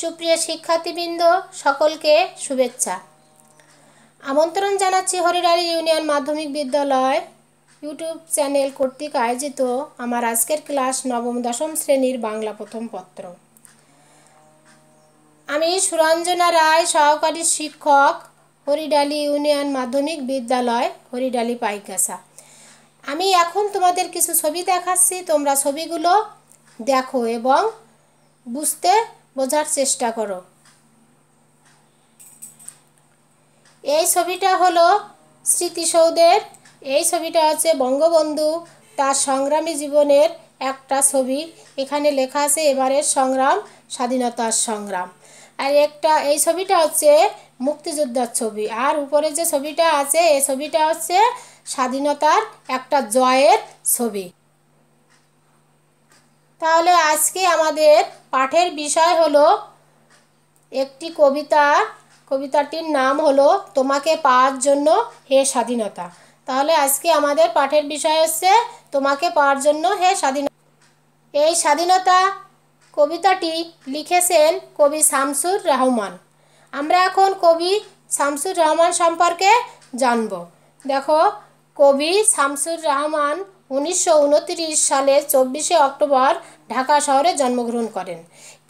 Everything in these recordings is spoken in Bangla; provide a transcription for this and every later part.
সুপ্রিয় শিক্ষার্থীবৃন্দ সকলকে শুভেচ্ছা আমন্ত্রণ জানাচ্ছি হরিডালি ইউনিয়ন মাধ্যমিক বিদ্যালয় ইউটিউব চ্যানেল কর্তৃক আয়োজিত আমার আজকের ক্লাস নবম দশম শ্রেণীর বাংলা প্রথম পত্র আমি সুরঞ্জনা রায় সহকারী শিক্ষক হরিডালি ইউনিয়ন মাধ্যমিক বিদ্যালয় হরিডালি পাইকাসা আমি এখন তোমাদের কিছু ছবি দেখাচ্ছি তোমরা ছবিগুলো দেখো এবং বুঝতে বোঝার চেষ্টা করো এই ছবিটা হলো স্মৃতিসৌধের এই ছবিটা হচ্ছে বঙ্গবন্ধু তার সংগ্রামী জীবনের একটা ছবি এখানে লেখা আছে এবারের সংগ্রাম স্বাধীনতার সংগ্রাম আর একটা এই ছবিটা হচ্ছে মুক্তিযোদ্ধার ছবি আর উপরে যে ছবিটা আছে এই ছবিটা হচ্ছে স্বাধীনতার একটা জয়ের ছবি তাহলে আজকে আমাদের পাঠের বিষয় হলো একটি কবিতা কবিতাটির নাম হলো তোমাকে পাওয়ার জন্য হে স্বাধীনতা তাহলে আজকে আমাদের পাঠের বিষয় হচ্ছে তোমাকে পাওয়ার জন্য হে স্বাধীনতা এই স্বাধীনতা কবিতাটি লিখেছেন কবি শামসুর রহমান আমরা এখন কবি শামসুর রহমান সম্পর্কে জানব দেখো কবি শামসুর রহমান উনিশশো সালে চব্বিশে অক্টোবর ঢাকা শহরে জন্মগ্রহণ করেন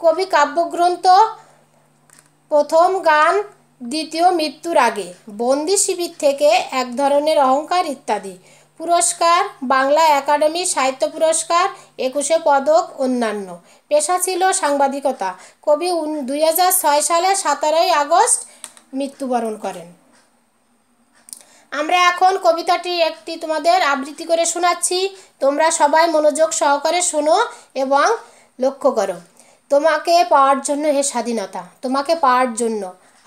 কবি কাব্যগ্রন্থ প্রথম গান দ্বিতীয় মৃত্যুর আগে বন্দি শিবির থেকে এক ধরনের অহংকার ইত্যাদি পুরস্কার বাংলা একাডেমি সাহিত্য পুরস্কার একুশে পদক অন্যান্য পেশা ছিল সাংবাদিকতা কবি দুই সালে সতেরোই আগস্ট মৃত্যুবরণ করেন আমরা এখন কবিতাটি একটি তোমাদের আবৃত্তি করে শোনাচ্ছি তোমরা সবাই মনোযোগ সহকারে শোনো এবং লক্ষ্য করো তোমাকে পাওয়ার জন্য হে স্বাধীনতা তোমাকে পাওয়ার জন্য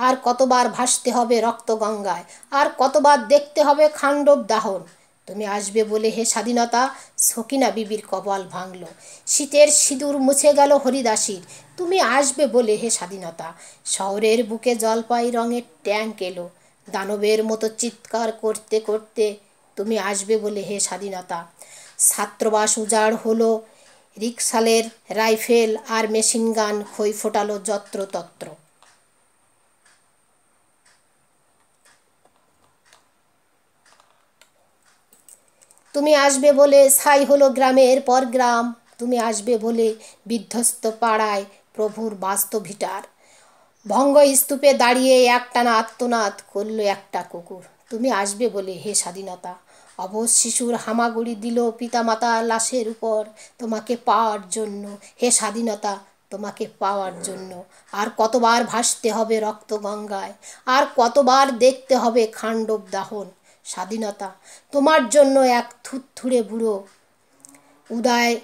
আর কতবার ভাসতে হবে রক্ত গঙ্গায় আর কতবার দেখতে হবে খাণ্ডব দাহন তুমি আসবে বলে হে স্বাধীনতা সকিনা বিবির কপাল ভাঙল শীতের সিঁদুর মুছে গেল হরিদাসীর তুমি আসবে বলে হে স্বাধীনতা শহরের বুকে জলপাই রঙের ট্যাঙ্ক এলো দানবের মতো চিৎকার করতে করতে তুমি আসবে বলে হে স্বাধীনতা ছাত্রবাস উজাড় হলো রিক্সালের রাইফেল আর মেশিনগান খই ফোটালো যত্রতত্র তুমি আসবে বলে ছাই হলো গ্রামের পর গ্রাম তুমি আসবে বলে বিধ্বস্ত পাড়ায় প্রভুর বাস্তবিটার ভঙ্গ স্তূপে দাঁড়িয়ে একটানা আত্মনাথ করল একটা কুকুর তুমি আসবে বলে হে স্বাধীনতা অবশ শিশুর হামাগুড়ি দিল পিতামাতা লাশের উপর তোমাকে পাওয়ার জন্য হে স্বাধীনতা তোমাকে পাওয়ার জন্য আর কতবার ভাসতে হবে রক্ত গঙ্গায় আর কতবার দেখতে হবে খাণ্ডব দাহন স্বাধীনতা তোমার জন্য এক থুতথুড়ে বুড়ো উদয়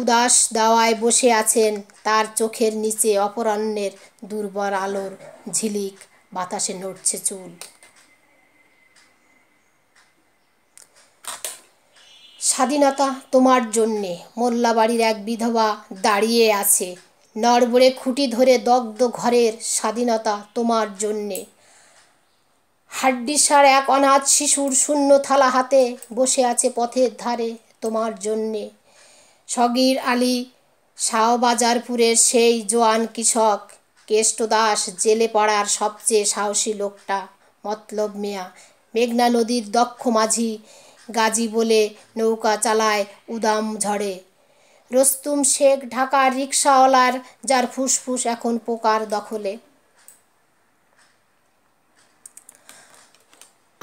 উদাস দাওয়ায় বসে আছেন তার চোখের নিচে অপরাহ্নের দুর্বল আলোর ঝিলিক বাতাসে নড়ছে চুল স্বাধীনতা তোমার জন্যে মোল্লাবাড়ির এক বিধবা দাঁড়িয়ে আছে নড়বড়ে খুঁটি ধরে দগ্ধ ঘরের স্বাধীনতা তোমার জন্যে হাড্ডিসার এক অনাথ শিশুর শূন্য থালা হাতে বসে আছে পথের ধারে তোমার জন্যে সগির আলী শাহবাজারপুরের সেই জোয়ান কৃষক কেষ্ট দাস জেলে পাড়ার সবচেয়ে সাহসী লোকটা মতলব মিয়া মেঘনা নদীর দক্ষ মাঝি গাজী বলে নৌকা চালায় উদাম ঝড়ে রস্তুম শেখ ঢাকার রিক্সাওয়ালার যার ফুসফুস এখন পোকার দখলে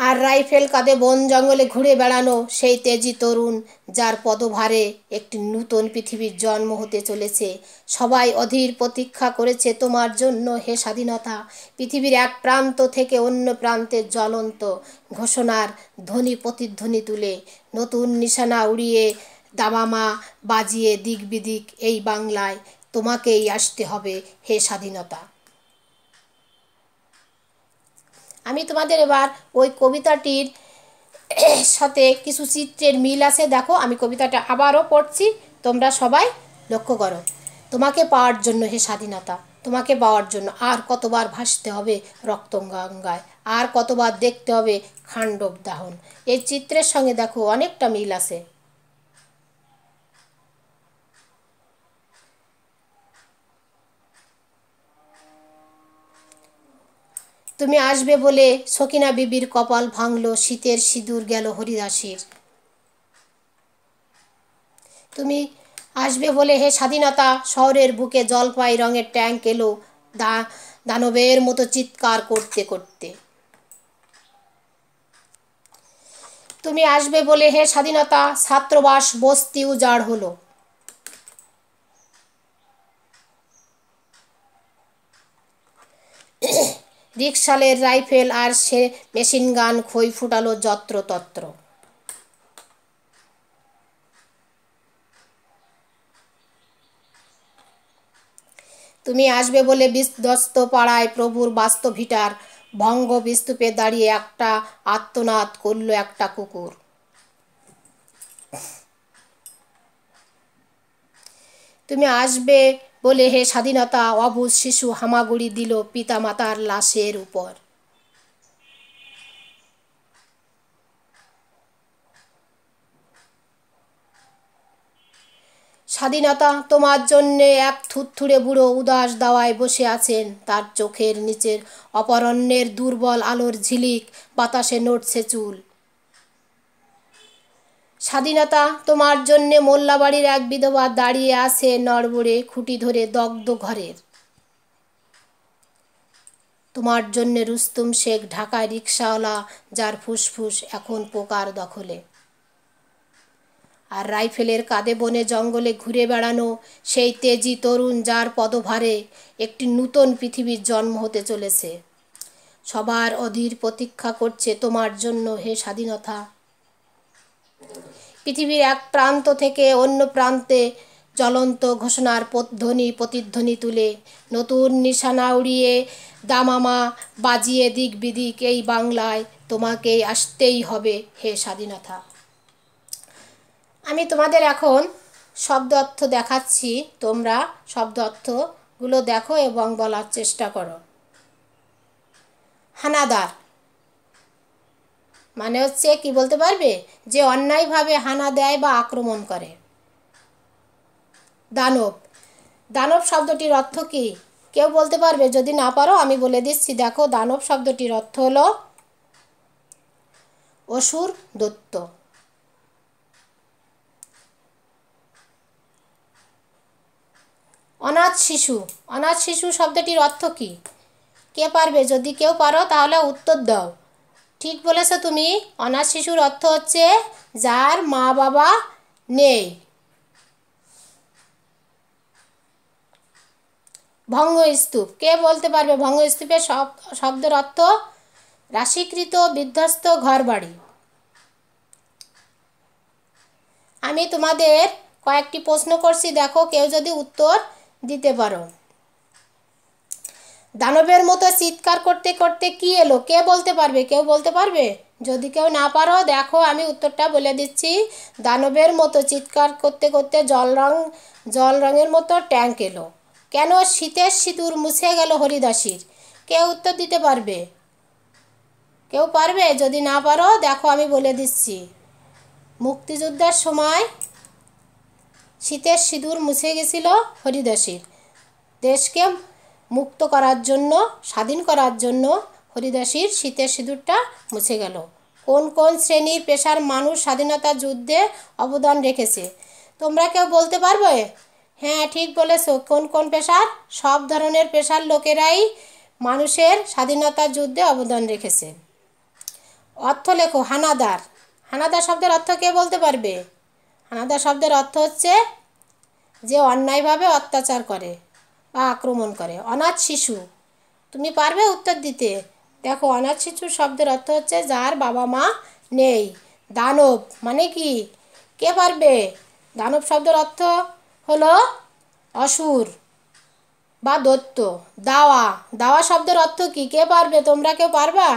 আর রাইফেল কাঁধে বন জঙ্গলে ঘুরে বেড়ানো সেই তেজি তরুণ যার পদভারে একটি নূতন পৃথিবীর জন্ম হতে চলেছে সবাই অধীর প্রতীক্ষা করেছে তোমার জন্য হে স্বাধীনতা পৃথিবীর এক প্রান্ত থেকে অন্য প্রান্তে জ্বলন্ত ঘোষণার ধ্বনি প্রতিধ্বনি তুলে নতুন নিশানা উড়িয়ে দাবামা বাজিয়ে দিক বিদিক এই বাংলায় তোমাকেই আসতে হবে হে স্বাধীনতা আমি তোমাদের এবার ওই কবিতাটির সাথে কিছু চিত্রের মিল আছে দেখো আমি কবিতাটা আবারও পড়ছি তোমরা সবাই লক্ষ্য করো তোমাকে পাওয়ার জন্য হে স্বাধীনতা তোমাকে পাওয়ার জন্য আর কতবার ভাসতে হবে রক্তগঙ্গায় আর কতবার দেখতে হবে খাণ্ডব দাহন এই চিত্রের সঙ্গে দেখো অনেকটা মিল আছে তুমি আসবে বলে সকিনা বিবির কপাল ভাঙল শীতের সিঁদুর গেল হরিদাসের তুমি আসবে বলে হে স্বাধীনতা শহরের বুকে জলপাই রঙের ট্যাঙ্ক এলো দা দানবের মতো চিৎকার করতে করতে তুমি আসবে বলে হে স্বাধীনতা ছাত্রবাস বস্তি উজাড় হলো রিক্সালের রাইফেল আর সে মেশিনগান খই ফুটালো যত্রতত্র তুমি আসবে বলে বিস্তস্ত পাড়ায় প্রভুর বাস্তভিটার ভঙ্গ বিস্তূপে দাঁড়িয়ে একটা আত্মনাদ করল একটা কুকুর তুমি আসবে বলে হে স্বাধীনতা অবুজ শিশু হামাগুড়ি দিল পিতা মাতার লাশের উপর স্বাধীনতা তোমার জন্যে এক থুরথুরে বুড়ো উদাস দাওয়ায় বসে আছেন তার চোখের নিচের অপরণ্যের দুর্বল আলোর ঝিলিক বাতাসে নড়ছে চুল স্বাধীনতা তোমার জন্যে মোল্লাবাড়ির এক বিধবা দাঁড়িয়ে আছে নড়বড়ে খুঁটি ধরে দগ্ধ ঘরের তোমার জন্যে রুস্তুম শেখ ঢাকায় রিক্সাওয়ালা যার ফুসফুস এখন পোকার দখলে আর রাইফেলের কাঁধে বনে জঙ্গলে ঘুরে বেড়ানো সেই তেজি তরুণ যার পদভারে একটি নূতন পৃথিবীর জন্ম হতে চলেছে সবার অধীর প্রতীক্ষা করছে তোমার জন্য হে স্বাধীনতা পৃথিবীর এক প্রান্ত থেকে অন্য প্রান্তে জ্বলন্ত ঘোষণার ধ্বনি প্রতিধ্বনি তুলে নতুন নিশানা উড়িয়ে দামামা বাজিয়ে দিক বিদিক এই বাংলায় তোমাকে আসতেই হবে হে স্বাধীনতা আমি তোমাদের এখন শব্দ অর্থ দেখাচ্ছি তোমরা শব্দ অর্থগুলো দেখো এবং বলার চেষ্টা করো হানাদার মানে হচ্ছে কি বলতে পারবে যে অন্যায়ভাবে হানা দেয় বা আক্রমণ করে দানব দানব শব্দটির অর্থ কি কেউ বলতে পারবে যদি না পারো আমি বলে দিচ্ছি দেখো দানব শব্দটির অর্থ হল অসুর দত্ত অনাথ শিশু অনাথ শিশু শব্দটির অর্থ কি কে পারবে যদি কেউ পারো তাহলে উত্তর দাও ঠিক বলেছো তুমি অনাথ শিশুর অর্থ হচ্ছে যার মা বাবা নেই ভঙ্গ স্তূপ কে বলতে পারবে ভঙ্গ স্তূপের শব্দের অর্থ রাশিকৃত বিধ্বস্ত ঘরবাড়ি আমি তোমাদের কয়েকটি প্রশ্ন করছি দেখো কেউ যদি উত্তর দিতে পারো দানবের মতো চিৎকার করতে করতে কি এলো কে বলতে পারবে কেউ বলতে পারবে যদি কেউ না পারো দেখো আমি উত্তরটা বলে দিচ্ছি দানবের মতো চিৎকার করতে করতে জল রং জল রঙের মতো ট্যাঙ্ক এলো কেন শীতের সিঁদুর মুছে গেল হরিদাসীর কেউ উত্তর দিতে পারবে কেউ পারবে যদি না পারো দেখো আমি বলে দিচ্ছি মুক্তিযোদ্ধার সময় শীতের সিঁদুর মুছে গেছিল হরিদাসীর দেশকে মুক্ত করার জন্য স্বাধীন করার জন্য হরিদাসীর শীতের সিঁদুরটা মুছে গেল কোন কোন শ্রেণীর পেশার মানুষ স্বাধীনতা যুদ্ধে অবদান রেখেছে তোমরা কেউ বলতে পারবে হ্যাঁ ঠিক বলেছ কোন কোন পেশার সব ধরনের পেশার লোকেরাই মানুষের স্বাধীনতা যুদ্ধে অবদান রেখেছে অর্থ লেখো হানাদার হানাদার শব্দের অর্থ কে বলতে পারবে হানাদার শব্দের অর্থ হচ্ছে যে অন্যায়ভাবে অত্যাচার করে বা আক্রমণ করে অনাথ শিশু তুমি পারবে উত্তর দিতে দেখো অনাথ শিশু শব্দের অর্থ হচ্ছে যার বাবা মা নেই দানব মানে কি কে পারবে দানব শব্দের অর্থ হলো অসুর বা দত্ত দাওয়া দাওয়া শব্দের অর্থ কি কে পারবে তোমরা কেউ পারবা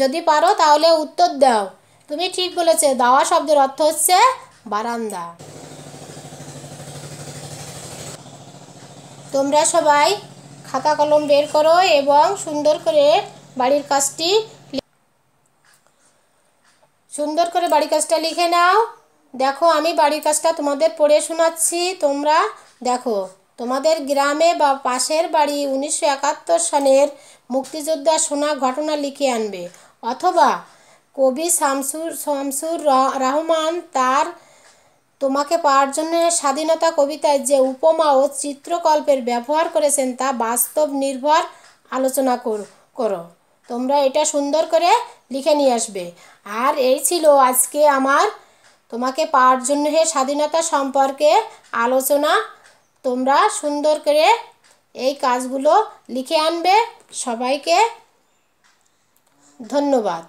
যদি পারো তাহলে উত্তর দাও তুমি ঠিক বলেছে দাওয়া শব্দের অর্থ হচ্ছে বারান্দা তোমরা সবাই খাতা কলম বের করো এবং সুন্দর করে বাড়ির কাজটি সুন্দর করে বাড়ির কাজটা লিখে নাও দেখো আমি বাড়ির কাজটা তোমাদের পড়ে শোনাচ্ছি তোমরা দেখো তোমাদের গ্রামে বা পাশের বাড়ি উনিশশো একাত্তর মুক্তিযোদ্ধা শোনা ঘটনা লিখে আনবে অথবা কবি শামসুর শামসুর রহমান তার তোমাকে পাওয়ার জন্য স্বাধীনতা কবিতায় যে উপমা ও চিত্রকল্পের ব্যবহার করেছেন তা বাস্তব নির্ভর আলোচনা করো তোমরা এটা সুন্দর করে লিখে নিয়ে আসবে আর এই ছিল আজকে আমার তোমাকে পাওয়ার জন্য হে স্বাধীনতা সম্পর্কে আলোচনা তোমরা সুন্দর করে এই কাজগুলো লিখে আনবে সবাইকে ধন্যবাদ